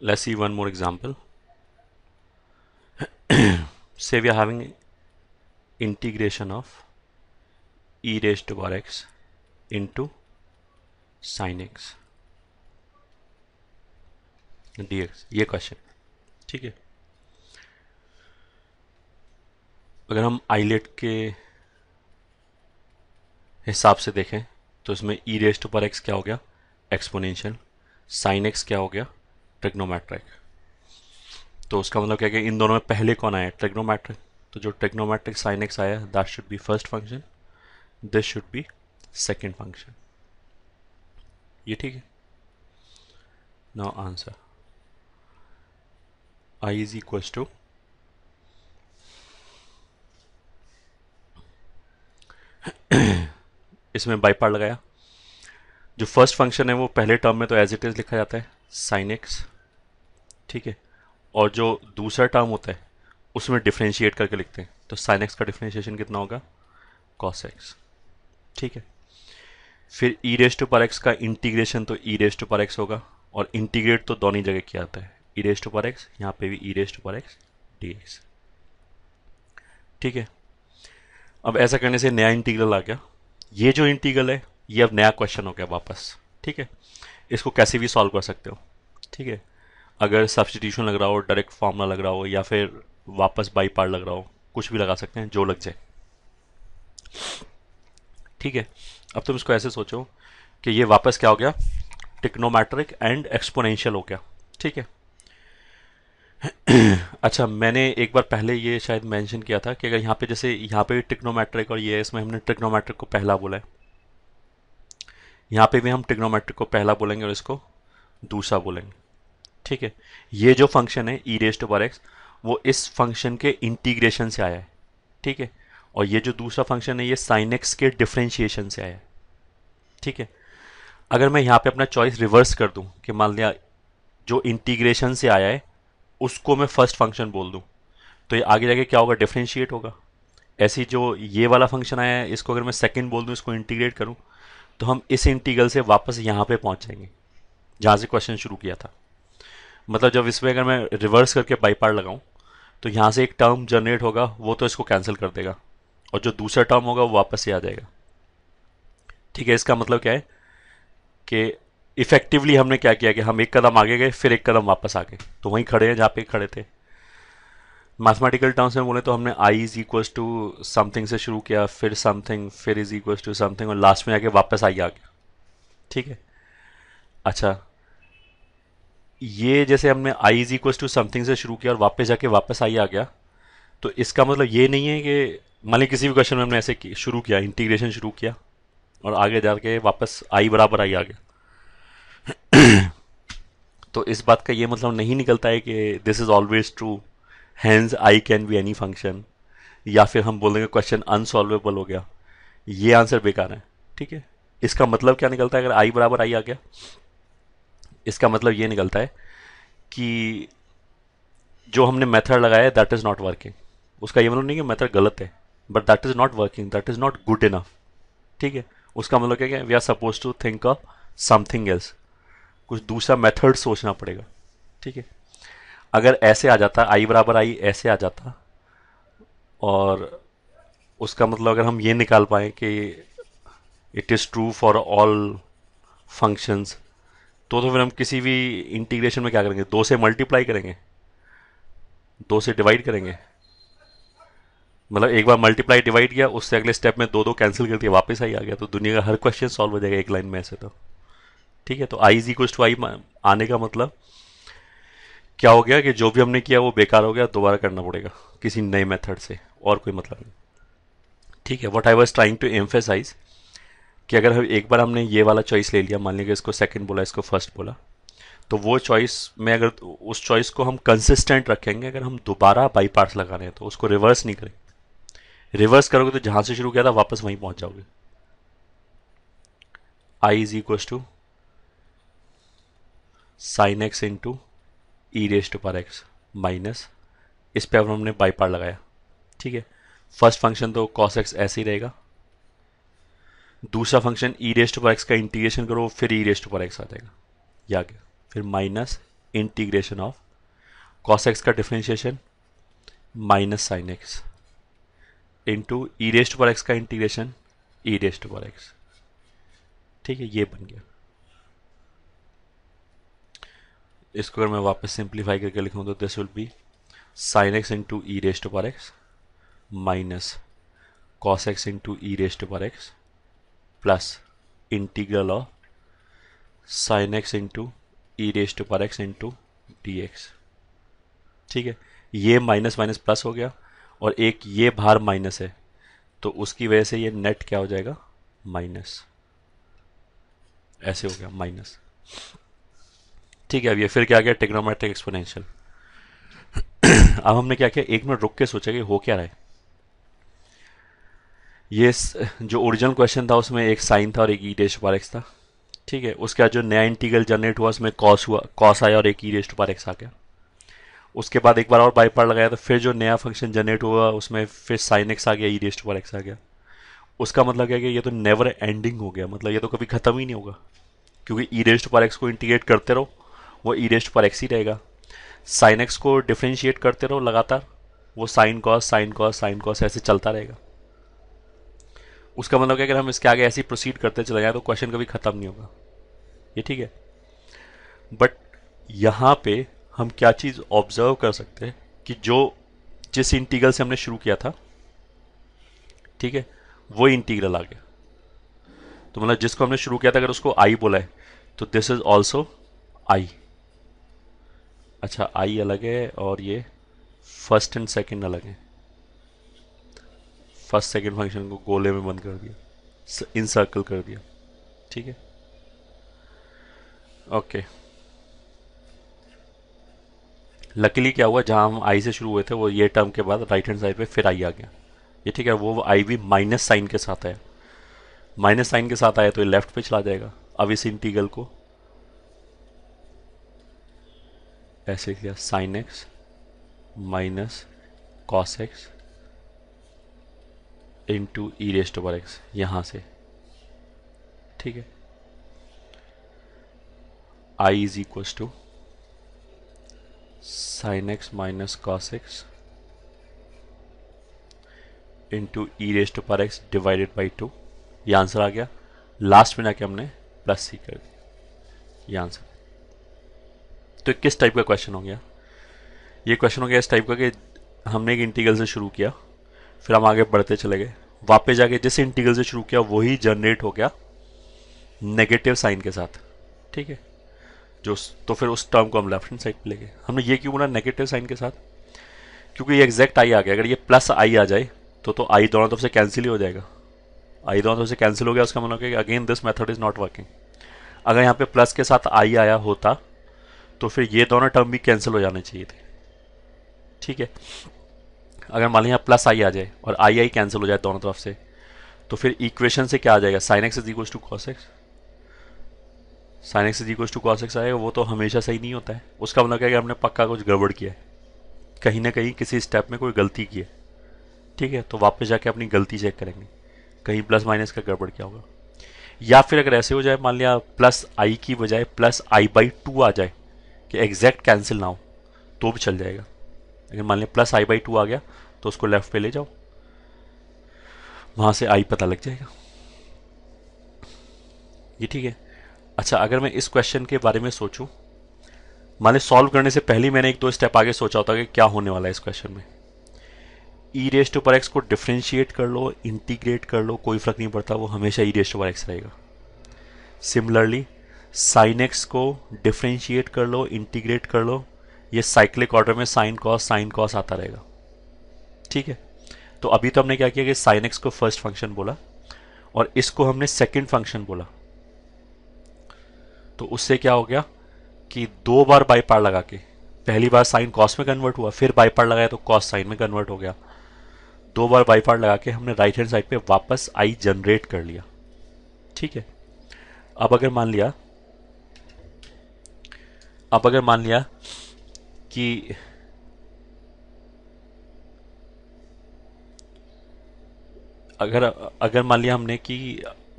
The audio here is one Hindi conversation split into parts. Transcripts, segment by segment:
let's see one more example say we are having integration of e raised to power x into sin x dx ये क्वेश्चन ठीक है अगर हम आईलेट के हिसाब से देखें तो इसमें ई रेस्ट पर एक्स क्या हो गया एक्सपोनेंशियल साइन एक्स क्या हो गया ट्रिग्नोमेट्रिक तो उसका मतलब क्या कि इन दोनों में पहले कौन आया ट्रिग्नोमेट्रिक तो जो ट्रिग्नोमेट्रिक साइन एक्स आया that should be first function this should be second function ये ठीक है no answer I is equals to इसमें बाई पार्ट लगाया जो फर्स्ट फंक्शन है वो पहले टर्म में तो एज इट इज़ लिखा जाता है साइन एक्स ठीक है और जो दूसरा टर्म होता है उसमें डिफ्रेंशिएट करके लिखते हैं तो साइन एक्स का डिफ्रेंशिएशन कितना होगा कॉस एक्स ठीक है फिर ई रेस टू पर एक्स का इंटीग्रेशन तो ई टू पर एक्स होगा और इंटीग्रेट तो दोनों ही जगह किया जाता है ई टू पर एक्स यहाँ पे भी ई रेस टू पर एक्स डी एक्स ठीक है अब ऐसा करने से नया इंटीग्रल आ गया ये जो इंटीग्रल है ये अब नया क्वेश्चन हो गया वापस ठीक है इसको कैसे भी सॉल्व कर सकते हो ठीक है अगर सब्सटीट्यूशन लग रहा हो डायरेक्ट फार्मूला लग रहा हो या फिर वापस बाई पार्ट लग रहा हो कुछ भी लगा सकते हैं जो लग जाए ठीक है अब तुम इसको ऐसे सोचो कि ये वापस क्या हो गया टिक्नोमैट्रिक एंड एक्सपोनेंशियल हो गया ठीक है अच्छा मैंने एक बार पहले ये शायद मेंशन किया था कि अगर यहाँ पे जैसे यहाँ पे टिक्नोमैट्रिक और ये है इसमें हमने टिक्नोमैट्रिक को पहला बोला है यहाँ पे भी हम टिक्नोमैट्रिक को पहला बोलेंगे और इसको दूसरा बोलेंगे ठीक है ये जो फंक्शन है ई रेस्ट ओवर एक्स वो इस फंक्शन के इंटीग्रेशन से आया है ठीक है और ये जो दूसरा फंक्शन है ये साइन एक्स के डिफ्रेंशिएशन से आया है ठीक है अगर मैं यहाँ पे अपना चॉइस रिवर्स कर दूँ कि मान लिया जो इंटीग्रेशन से आया है उसको मैं फर्स्ट फंक्शन बोल दूँ तो ये आगे जाके क्या होगा डिफ्रेंशिएट होगा ऐसी जो ये वाला फंक्शन आया है इसको अगर मैं सेकेंड बोल दूँ इसको इंटीग्रेट करूँ तो हम इस इंटीग्रल से वापस यहाँ पर पहुँच जाएंगे जहाँ से क्वेश्चन शुरू किया था मतलब जब इसमें अगर मैं रिवर्स करके बाई पार्ट लगाऊँ तो यहाँ से एक टर्म जनरेट होगा वो तो इसको कैंसिल कर देगा और जो दूसरा टर्म होगा वो वापस से आ जाएगा ठीक है इसका मतलब क्या है कि इफेक्टिवली हमने क्या किया कि हम एक कदम आगे गए फिर एक कदम वापस आ गए तो वहीं खड़े हैं जहाँ पे खड़े थे मैथमेटिकल टर्म्स में बोले तो हमने I is equals to something से शुरू किया फिर समथिंग फिर इज़ इक्वल्स टू समथिंग और लास्ट में आके वापस आई आ गया ठीक है अच्छा ये जैसे हमने I is equal to something से शुरू किया और वापस जाके वापस आई आ गया तो इसका मतलब ये नहीं है कि मान ली किसी भी क्वेश्चन में हमने ऐसे शुरू किया इंटीग्रेशन शुरू किया और आगे जाके वापस आई बराबर आई आ गया तो इस बात का ये मतलब नहीं निकलता है कि this is always true hence I can be any function या फिर हम बोलेंगे क्वेश्चन अनसॉल्वेबल हो गया ये आंसर बेकार है ठीक है इसका मतलब क्या निकलता है अगर आई बराबर आई आ गया इसका मतलब ये निकलता है कि जो हमने मेथड लगाया दैट इज़ नॉट वर्किंग उसका ये मतलब नहीं कि मेथड गलत है but that is not working that is not good enough ठीक है उसका मतलब क्या क्या we are suppose to think a something else कुछ दूसरा मेथड सोचना पड़ेगा ठीक है अगर ऐसे आ जाता आई बराबर आई ऐसे आ जाता और उसका मतलब अगर हम ये निकाल पाएँ कि it is true for all functions तो तो फिर हम किसी भी इंटीग्रेशन में क्या करेंगे दो से मल्टीप्लाई करेंगे दो से डिवाइड करेंगे मतलब एक बार मल्टीप्लाई डिवाइड किया उससे अगले स्टेप में दो दो कैंसिल कर दिया वापस आई आ गया तो दुनिया का हर क्वेश्चन सॉल्व हो जाएगा एक लाइन में ऐसे तो ठीक है तो I is equal to I आने का मतलब क्या हो गया कि जो भी हमने किया वो बेकार हो गया दोबारा करना पड़ेगा किसी नए मेथड से और कोई मतलब नहीं ठीक है what I was trying to emphasize कि अगर हम एक बार हमने ये वाला चॉइस ले लिया मान लीजिए इसको सेकंड बोला इसको फर्स्ट बोला तो वो चॉइस में अगर उस चॉइस को हम कंसिस्टेंट रखेंगे अगर हम दोबारा बाई पार्ट्स लगा रहे हैं तो उसको रिवर्स नहीं करेंगे रिवर्स करोगे तो जहाँ से शुरू किया था वापस वहीं पहुँच जाओगे I is equal to sine x into e raise to पर एक्स माइनस इस पर अब हमने बाई पार्ट लगाया ठीक है फर्स्ट फंक्शन तो कॉस एक्स ऐसे ही रहेगा दूसरा फंक्शन ई रेस्ट टू पर एक्स का इंटीग्रेशन करो फिर ई रेस्ट टू पर एक्स आ जाएगा या क्या फिर minus integration of cos x का differentiation minus sine x into e raised पर एक्स का इंटीग्रेशन ई रेस्ट पर एक्स ठीक है ये बन गया इसको अगर मैं वापस सिंप्लीफाई करके लिखूँ तो this will be sine x into e raised पर x minus cos x into e raised पर x plus integral of sine x into e raise to पर एक्स इंटू डी एक्स ठीक है ये माइनस माइनस प्लस हो गया और एक ये भार माइनस है तो उसकी वजह से ये नेट क्या हो जाएगा माइनस ऐसे हो गया माइनस ठीक है अब ये फिर क्या गया टेक्नोमेट्रिक एक्सपोनेंशियल अब हमने क्या किया एक मिनट रुक के सोचा कि हो क्या रहा है ये जो ओरिजिनल क्वेश्चन था उसमें एक साइन था और एक ई रेस्ट पर एक्स था ठीक है उसके बाद जो नया इंटीगल जनरेट हुआ उसमें कॉस हुआ कॉस आया और एक ई रेस्ट पर एक्स आ गया उसके बाद एक बार और बाई पार लगाया तो फिर जो नया फंक्शन जनरेट हुआ उसमें फिर साइन एक्स आ गया ई रेस्ट पर एक्स आ गया उसका मतलब क्या कि ये तो नेवर एंडिंग हो गया मतलब ये तो कभी ख़त्म ही नहीं होगा क्योंकि ई रेस्ट पर एक्स को इंटीग्रेट करते रहो वो ई रेस्ट पर एक्स ही रहेगा साइन एक्स को डिफ्रेंशिएट करते रहो लगातार वो sine cos sine cos sine cos ऐसे चलता रहेगा उसका मतलब क्या अगर हम इसके आगे ऐसे ही प्रोसीड करते चले जाए तो क्वेश्चन कभी ख़त्म नहीं होगा ये ठीक है बट यहाँ पे हम क्या चीज़ ऑब्जर्व कर सकते हैं कि जो जिस इंटीग्रल से हमने शुरू किया था ठीक है वो इंटीग्रल आ गया तो मतलब जिसको हमने शुरू किया था अगर उसको आई बोला है तो दिस इज ऑल्सो आई अच्छा आई अलग है और ये फर्स्ट एंड सेकेंड अलग है फर्स्ट सेकंड फंक्शन को गोले में बंद कर दिया इन सर्कल कर दिया ठीक है ओके लकीली क्या हुआ जहां हम आई से शुरू हुए थे वो ये टर्म के बाद राइट हैंड साइड पे फिर आई आ गया ये ठीक है वो आई भी माइनस साइन के साथ आया माइनस साइन के साथ आया तो ये लेफ्ट पे चला जाएगा अब इस इंटीगल को ऐसे किया sine x minus cos x into e raised to x यहाँ से ठीक है I is equals to sine x minus cos x into e raised to x divided by two ये आंसर आ गया लास्ट में जाके हमने प्लस सी कर दिया ये आंसर तो किस टाइप का क्वेश्चन हो गया ये क्वेश्चन हो गया इस टाइप का कि हमने एक इंटीग्रल से शुरू किया फिर हम आगे बढ़ते चले गए वापस जाके जिस इंटीग्रल से शुरू किया वही जनरेट हो गया नेगेटिव साइन के साथ ठीक है जो तो फिर उस टर्म को हम लेफ्ट हैंड साइड पे ले गए हमने ये क्यों बोला नेगेटिव साइन के साथ क्योंकि ये एग्जैक्ट आई आ गया अगर ये प्लस आई आ जाए तो तो आई दोनों तरफ से कैंसिल ही हो जाएगा आई दोनों तरफ से कैंसिल हो गया उसका मतलब कि again this method is not working अगर यहाँ पे प्लस के साथ आई आया होता तो फिर ये दोनों टर्म भी कैंसिल हो जाने चाहिए थे ठीक है अगर मान लिया प्लस आई आ जाए और आई आई कैंसिल हो जाए दोनों तरफ से तो फिर इक्वेशन से क्या आ जाएगा sine x is equal to cos x sine x is equal to cos x आएगा वो तो हमेशा सही नहीं होता है उसका मतलब क्या है कि हमने पक्का कुछ गड़बड़ किया है कहीं ना कहीं किसी स्टेप में कोई गलती की है ठीक है तो वापस जाके अपनी गलती चेक करेंगे कहीं प्लस माइनस का गड़बड़ क्या होगा या फिर अगर ऐसे हो जाए मान लिया प्लस आई की बजाय प्लस आई बाई टू आ जाए कि एग्जैक्ट कैंसिल ना हो तो भी चल जाएगा अगर मान लें प्लस आई बाई टू आ गया तो उसको लेफ्ट पे ले जाओ वहाँ से आई पता लग जाएगा ये ठीक है अच्छा अगर मैं इस क्वेश्चन के बारे में सोचूं लें सॉल्व करने से पहले मैंने एक दो स्टेप आगे सोचा होता कि क्या होने वाला है इस क्वेश्चन में ई रेस्ट टू पर एक्स को डिफ्रेंशिएट कर लो इंटीग्रेट कर लो कोई फ़र्क नहीं पड़ता वो हमेशा ई रेस्ट टू पर एक्स रहेगा सिमिलरली साइन एक्स को डिफ्रेंशिएट कर लो इंटीग्रेट कर लो ये साइक्लिक ऑर्डर में साइन कॉस साइन कॉस आता रहेगा ठीक है तो अभी तो हमने क्या किया कि साइन एक्स को फर्स्ट फंक्शन बोला और इसको हमने सेकंड फंक्शन बोला तो उससे क्या हो गया कि दो बार बाई पार लगा के पहली बार साइन कॉस में कन्वर्ट हुआ फिर बाई पार लगाया तो कॉस साइन में कन्वर्ट हो गया दो बार बाई पार लगा के हमने राइट हैंड साइड पे वापस आई जनरेट कर लिया ठीक है अब अगर मान लिया अब अगर मान लिया कि अगर अगर मान लिया हमने कि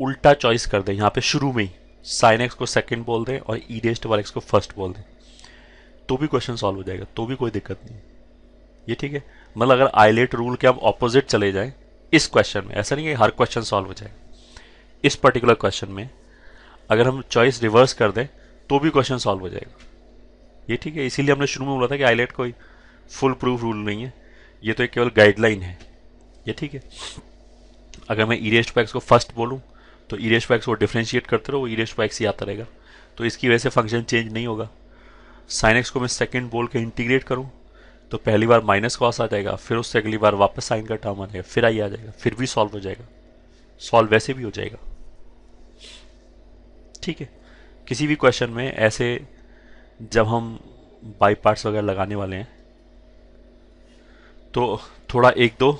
उल्टा चॉइस कर दें यहाँ पे शुरू में ही साइन एक्स को सेकंड बोल दें और ई रेस्ट वाले एक्स को फर्स्ट बोल दें तो भी क्वेश्चन सॉल्व हो जाएगा तो भी कोई दिक्कत नहीं ये ठीक है मतलब अगर आईलेट रूल के हम ऑपोजिट चले जाएं इस क्वेश्चन में ऐसा नहीं है हर क्वेश्चन सॉल्व हो जाए इस पर्टिकुलर क्वेश्चन में अगर हम चॉइस रिवर्स कर दें तो भी क्वेश्चन सॉल्व हो जाएगा ये ठीक है इसीलिए हमने शुरू में बोला था कि आईलेट कोई फुल प्रूफ रूल नहीं है ये तो एक केवल गाइडलाइन है ये ठीक है अगर मैं इरेस्ट पैक्स को फर्स्ट बोलूँ तो इरेस्ट पैक्स को डिफ्रेंशिएट करते रहो वो इरेस्ट पैक्स ही आता रहेगा तो इसकी वजह से फंक्शन चेंज नहीं होगा साइन एक्स को मैं सेकेंड बोल के इंटीग्रेट करूँ तो पहली बार माइनस कॉस आ जाएगा फिर उससे अगली बार वापस साइन का टर्म आ जाएगा फिर आई आ जाएगा फिर भी सॉल्व हो जाएगा सॉल्व वैसे भी हो जाएगा ठीक है किसी भी क्वेश्चन में ऐसे जब हम बाई पार्ट्स वगैरह लगाने वाले हैं तो थोड़ा एक दो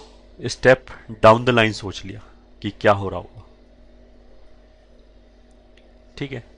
स्टेप डाउन द लाइन सोच लिया कि क्या हो रहा होगा ठीक है